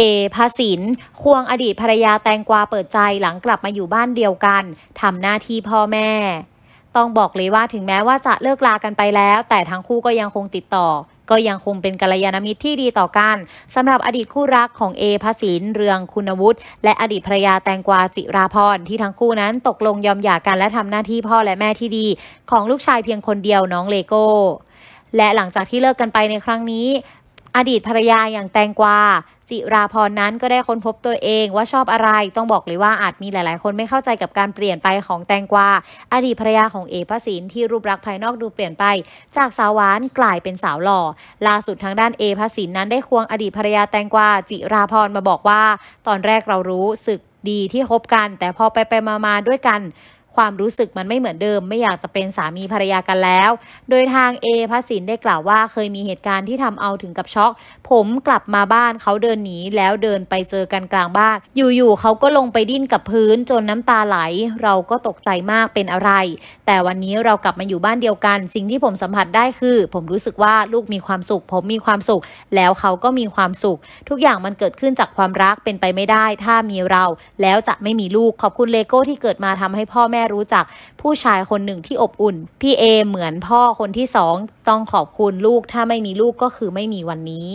เอภาสิน ควงอดีตภรรยาแตงกวาเปิดใจ หลังกลับมาอยู่บ้านเดียวกัน ทำหน้าที่พ่อแม่ ต้องบอกเลยว่าถึงแม้ว่าจะเลิกลากันไปแล้ว แต่ทั้งคู่ก็ยังคงติดต่อ ก็ยังคงเป็นกัลยาณมิตรที่ดีต่อกันสำหรับอดีตคู่รักของเอภาสินเรืองคุณวุฒิ และอดีตภรรยาแตงกวาจิราพรที่ทั้งคู่นั้นตกลงยอมหย่ากันและทำหน้าที่พ่อและแม่ที่ดี ของลูกชายเพียงคนเดียวน้องเลโก้ และหลังจากที่เลิกกันไปในครั้งนี้อดีตภรรยาอย่างแตงกวาจิราพรนั้นก็ได้ค้นพบตัวเองว่าชอบอะไรต้องบอกเลยว่าอาจมีหลายๆ คนไม่เข้าใจกับการเปลี่ยนไปของแตงกวาอดีตภรรยาของเอพระศินที่รูปลักษณ์ภายนอกดูเปลี่ยนไป จากสาวหวานกลายเป็นสาวหล่อ ล่าสุดทางด้านเอพระศินนั้นได้ควงอดีตภรรยาแตงกวา จิราพรมาบอกว่า ตอนแรกเรารู้สึกดีที่คบกัน แต่พอไปไปมามาด้วยกันความรู้สึกมันไม่เหมือนเดิม ไม่อยากจะเป็นสามีภรรยากันแล้ว โดยทางเอพัสินได้กล่าวว่า เคยมีเหตุการณ์ที่ทำเอาถึงกับช็อกผมกลับมาบ้านเขาเดินหนีแล้วเดินไปเจอกันกลางบ้านอยู่ๆเขาก็ลงไปดิ้นกับพื้นจนน้ำตาไหล เราก็ตกใจมากเป็นอะไร แต่วันนี้เรากลับมาอยู่บ้านเดียวกัน สิ่งที่ผมสัมผัสได้คือ ผมรู้สึกว่าลูกมีความสุข ผมมีความสุข แล้วเขาก็มีความสุข ทุกอย่างมันเกิดขึ้นจากความรักเป็นไปไม่ได้ ถ้ามีเรา แล้วจะไม่มีลูกขอบคุณเลโก้ที่เกิดมาทำให้พ่อแม่แม่รู้จักผู้ชายคนหนึ่งที่อบอุ่น พี่เอ เหมือนพ่อคนที่สอง ต้องขอบคุณลูกถ้าไม่มีลูกก็คือไม่มีวันนี้